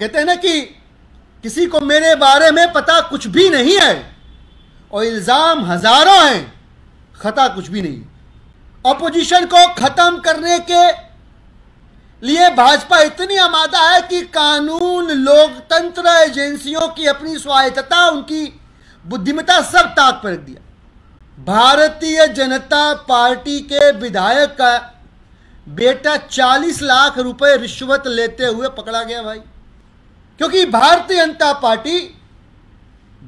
कहते हैं ना कि किसी को मेरे बारे में पता कुछ भी नहीं है और इल्ज़ाम हज़ारों हैं खता कुछ भी नहीं अपोजिशन को ख़त्म करने के लिए भाजपा इतनी आमादा है कि कानून लोकतंत्र एजेंसियों की अपनी स्वायत्तता उनकी बुद्धिमता सब ताक पर रख दिया भारतीय जनता पार्टी के विधायक का बेटा 40 लाख रुपए रिश्वत लेते हुए पकड़ा गया भाई क्योंकि भारतीय जनता पार्टी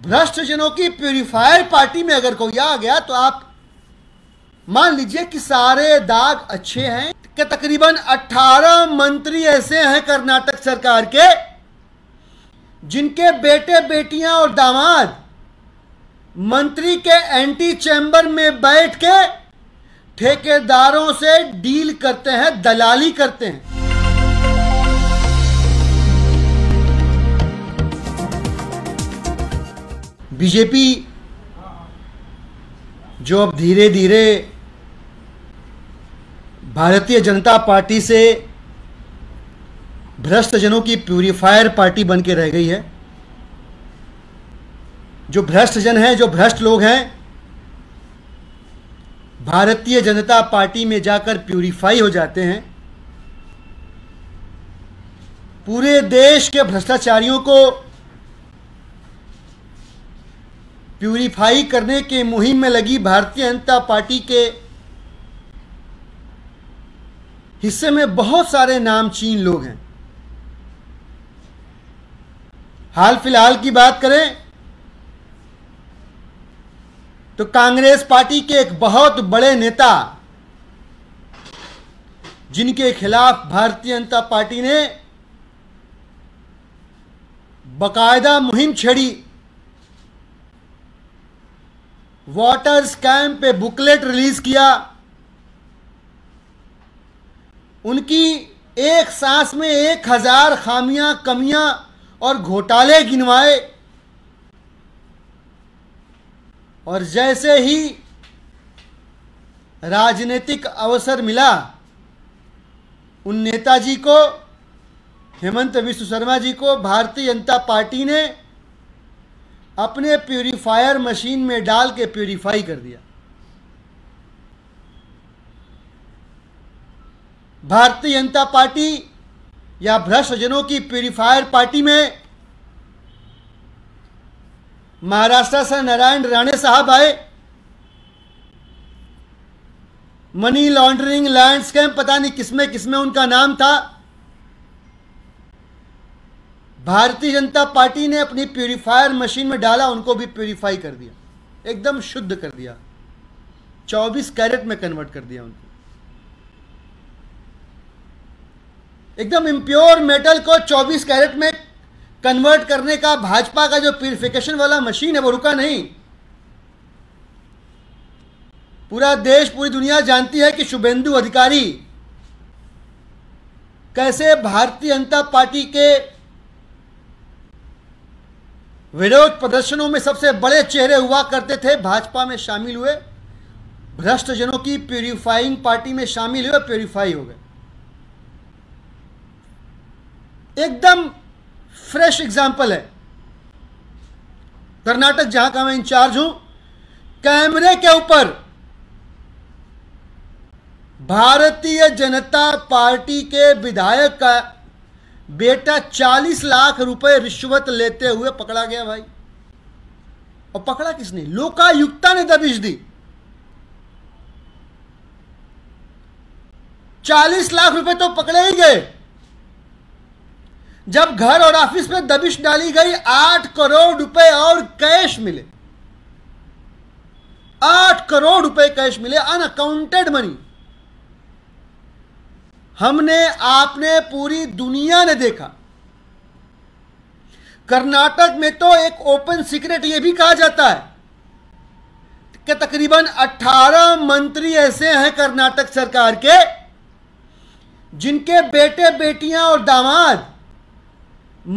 भ्रष्टजनों की प्यूरिफायर पार्टी में अगर कोई आ गया तो आप मान लीजिए कि सारे दाग अच्छे हैं कि तकरीबन 18 मंत्री ऐसे हैं कर्नाटक सरकार के जिनके बेटे बेटियां और दामाद मंत्री के एंटी चैम्बर में बैठ के ठेकेदारों से डील करते हैं दलाली करते हैं बीजेपी जो अब धीरे धीरे भारतीय जनता पार्टी से भ्रष्टजनों की प्यूरिफायर पार्टी बन के रह गई है जो भ्रष्टजन हैं जो भ्रष्ट लोग हैं भारतीय जनता पार्टी में जाकर प्यूरिफाई हो जाते हैं पूरे देश के भ्रष्टाचारियों को प्यूरीफाई करने के मुहिम में लगी भारतीय जनता पार्टी के हिस्से में बहुत सारे नामचीन लोग हैं हाल फिलहाल की बात करें तो कांग्रेस पार्टी के एक बहुत बड़े नेता जिनके खिलाफ भारतीय जनता पार्टी ने बकायदा मुहिम छेड़ी वाटर स्कैम पे बुकलेट रिलीज किया उनकी एक सांस में एक हजार खामियां कमियां और घोटाले गिनवाए और जैसे ही राजनीतिक अवसर मिला उन नेताजी को हेमंत विश्व शर्मा जी को भारतीय जनता पार्टी ने अपने प्योरीफायर मशीन में डाल के प्योरीफाई कर दिया भारतीय जनता पार्टी या भ्रष्टजनों की प्योरीफायर पार्टी में महाराष्ट्र से नारायण राणे साहब आए मनी लॉन्ड्रिंग लैंड स्कैम पता नहीं किसमें किसमें उनका नाम था भारतीय जनता पार्टी ने अपनी प्योरीफायर मशीन में डाला उनको भी प्योरीफाई कर दिया एकदम शुद्ध कर दिया 24 कैरेट में कन्वर्ट कर दिया उनको एकदम इम्प्योर मेटल को 24 कैरेट में कन्वर्ट करने का भाजपा का जो प्योरिफिकेशन वाला मशीन है वो रुका नहीं पूरा देश पूरी दुनिया जानती है कि शुभेंदु अधिकारी कैसे भारतीय जनता पार्टी के विरोध प्रदर्शनों में सबसे बड़े चेहरे हुआ करते थे भाजपा में शामिल हुए भ्रष्टजनों की प्योरीफाइंग पार्टी में शामिल हुए प्योरीफाई हो गए एकदम फ्रेश एग्जाम्पल है कर्नाटक जहां का मैं इंचार्ज हूं कैमरे के ऊपर भारतीय जनता पार्टी के विधायक का बेटा चालीस लाख रुपए रिश्वत लेते हुए पकड़ा गया भाई और पकड़ा किसने लोकायुक्ता ने दबिश दी चालीस लाख रुपए तो पकड़े ही गए जब घर और ऑफिस में दबिश डाली गई आठ करोड़ रुपए और कैश मिले आठ करोड़ रुपए कैश मिले अनअकाउंटेड मनी हमने आपने पूरी दुनिया ने देखा कर्नाटक में तो एक ओपन सीक्रेट ये भी कहा जाता है कि तकरीबन 18 मंत्री ऐसे हैं कर्नाटक सरकार के जिनके बेटे बेटियां और दामाद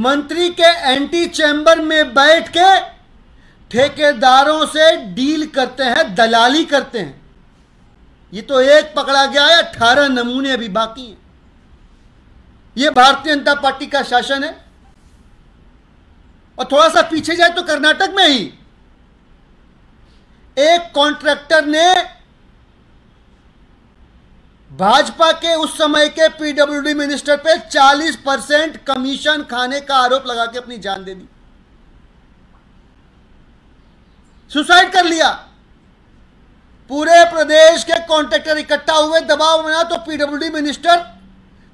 मंत्री के एंटी चैम्बर में बैठ के ठेकेदारों से डील करते हैं दलाली करते हैं ये तो एक पकड़ा गया है अठारह नमूने अभी बाकी हैं ये भारतीय जनता पार्टी का शासन है और थोड़ा सा पीछे जाए तो कर्नाटक में ही एक कॉन्ट्रैक्टर ने भाजपा के उस समय के पीडब्ल्यूडी मिनिस्टर पे 40 परसेंट कमीशन खाने का आरोप लगा के अपनी जान दे दी सुसाइड कर लिया पूरे प्रदेश के कॉन्ट्रेक्टर इकट्ठा हुए दबाव बना तो पीडब्ल्यूडी मिनिस्टर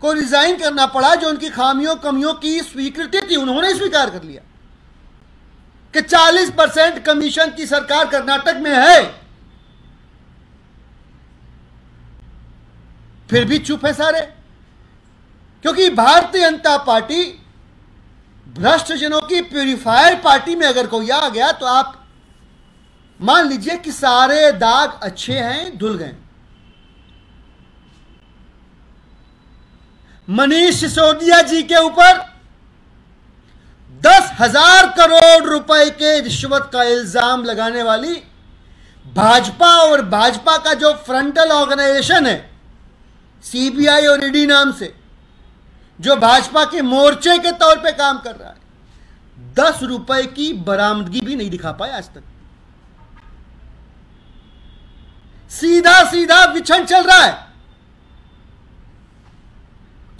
को रिजाइन करना पड़ा जो उनकी खामियों कमियों की स्वीकृति थी उन्होंने स्वीकार कर लिया कि 40 परसेंट कमीशन की सरकार कर्नाटक में है फिर भी चुप है सारे क्योंकि भारतीय जनता पार्टी भ्रष्टजनों की प्यूरिफायर पार्टी में अगर कोई आ गया तो आप मान लीजिए कि सारे दाग अच्छे हैं धुल गए मनीष सिसोदिया जी के ऊपर दस हजार करोड़ रुपए के रिश्वत का इल्जाम लगाने वाली भाजपा और भाजपा का जो फ्रंटल ऑर्गेनाइजेशन है सीबीआई और ईडी e नाम से जो भाजपा के मोर्चे के तौर पे काम कर रहा है दस रुपए की बरामदगी भी नहीं दिखा पाए आज तक सीधा सीधा विछन चल रहा है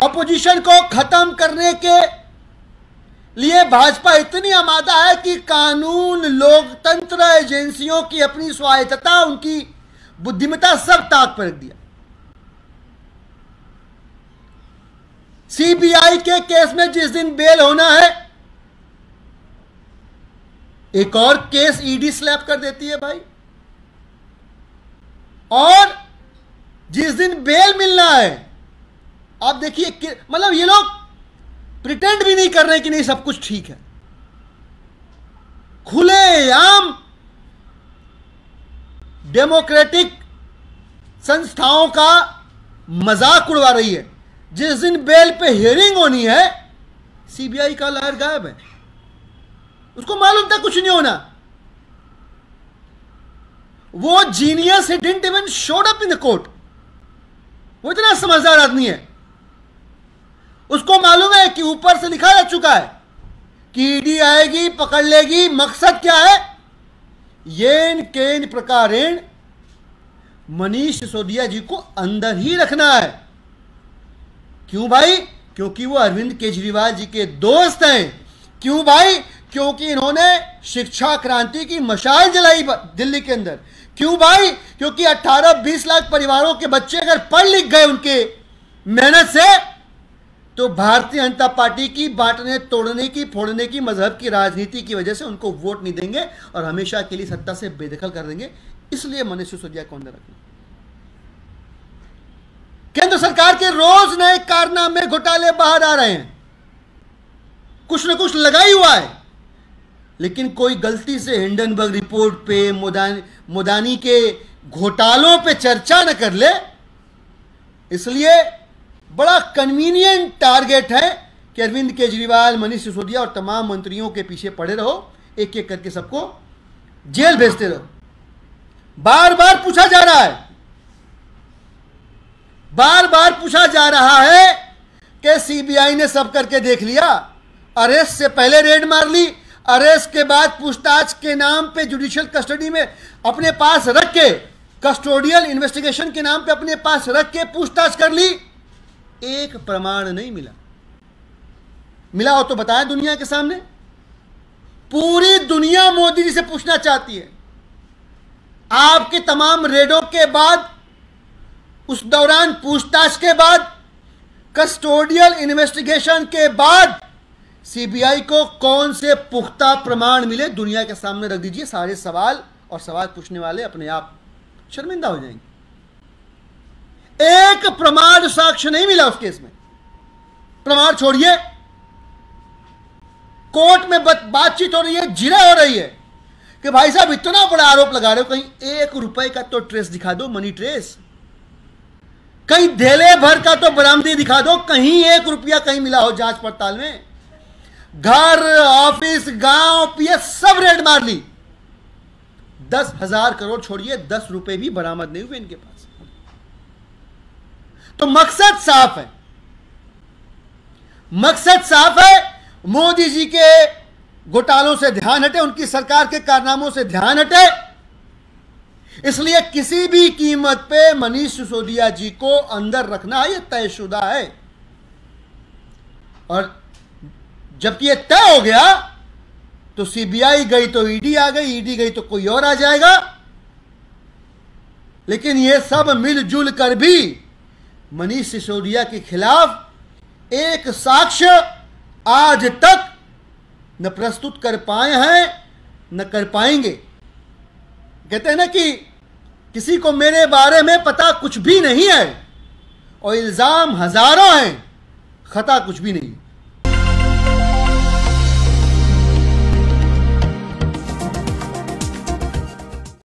अपोजिशन को खत्म करने के लिए भाजपा इतनी आमादा है कि कानून लोकतंत्र एजेंसियों की अपनी स्वायत्तता उनकी बुद्धिमता सब ताक पर रख दिया सीबीआई के केस में जिस दिन बेल होना है एक और केस ईडी e स्लैप कर देती है भाई और जिस दिन बेल मिलना है आप देखिए मतलब ये लोग प्रिटेंड भी नहीं कर रहे कि नहीं सब कुछ ठीक है खुलेआम डेमोक्रेटिक संस्थाओं का मजाक उड़वा रही है जिस दिन बेल पे हियरिंग होनी है सीबीआई का लहर गायब है उसको मालूम था कुछ नहीं होना वो genius didn't even showed up in the court वो इतना समझदार आदमी है उसको मालूम है कि ऊपर से लिखा जा चुका है कि ईडी e आएगी पकड़ लेगी मकसद क्या है येन केन प्रकार मनीष सिसोदिया जी को अंदर ही रखना है क्यों भाई क्योंकि वो अरविंद केजरीवाल जी के दोस्त हैं क्यों भाई क्योंकि इन्होंने शिक्षा क्रांति की मशाल जलाई दिल्ली के अंदर क्यों भाई क्योंकि 18-20 लाख परिवारों के बच्चे अगर पढ़ लिख गए उनके मेहनत से तो भारतीय जनता पार्टी की बांटने तोड़ने की फोड़ने की मजहब की राजनीति की वजह से उनको वोट नहीं देंगे और हमेशा के लिए सत्ता से बेदखल कर देंगे इसलिए मनीष सिसोदिया को अंदर रखना केंद्र सरकार के रोज नए कारनामे घोटाले बाहर आ रहे हैं कुछ ना कुछ लगा ही हुआ है लेकिन कोई गलती से हिंडनबर्ग रिपोर्ट पे मोदानी मोदानी के घोटालों पे चर्चा न कर ले इसलिए बड़ा कन्वीनियंट टारगेट है कि अरविंद केजरीवाल मनीष सिसोदिया और तमाम मंत्रियों के पीछे पड़े रहो एक एक करके सबको जेल भेजते रहो बार बार पूछा जा रहा है बार बार पूछा जा रहा है कि सीबीआई ने सब करके देख लिया अरेस्ट से पहले रेड मार ली अरेस्ट के बाद पूछताछ के नाम पे जुडिशियल कस्टडी में अपने पास रख के कस्टोडियल इन्वेस्टिगेशन के नाम पे अपने पास रख के पूछताछ कर ली एक प्रमाण नहीं मिला मिला हो तो बताया दुनिया के सामने पूरी दुनिया मोदी जी से पूछना चाहती है आपके तमाम रेडों के बाद उस दौरान पूछताछ के बाद कस्टोडियल इन्वेस्टिगेशन के बाद सीबीआई को कौन से पुख्ता प्रमाण मिले दुनिया के सामने रख दीजिए सारे सवाल और सवाल पूछने वाले अपने आप शर्मिंदा हो जाएंगे एक प्रमाण साक्ष्य नहीं मिला उस केस में प्रमाण छोड़िए कोर्ट में बातचीत हो रही है जिरा हो रही है कि भाई साहब इतना बड़ा आरोप लगा रहे हो कहीं एक रुपए का तो ट्रेस दिखा दो मनी ट्रेस कहीं धेले भर का तो बरामदी दिखा दो कहीं एक रुपया कहीं मिला हो जांच पड़ताल में घर ऑफिस गांव ये सब रेड मार ली दस हजार करोड़ छोड़िए दस रुपए भी बरामद नहीं हुए इनके पास तो मकसद साफ है मकसद साफ है मोदी जी के घोटालों से ध्यान हटे उनकी सरकार के कारनामों से ध्यान हटे इसलिए किसी भी कीमत पे मनीष सिसोदिया जी को अंदर रखना यह तयशुदा है और जब ये तय हो गया तो सीबीआई गई तो ईडी e आ गई ईडी e गई तो कोई और आ जाएगा लेकिन ये सब मिलजुल कर भी मनीष सिसोदिया के खिलाफ एक साक्ष्य आज तक न प्रस्तुत कर पाए हैं न कर पाएंगे कहते हैं ना कि किसी को मेरे बारे में पता कुछ भी नहीं है और इल्ज़ाम हज़ारों हैं खता कुछ भी नहीं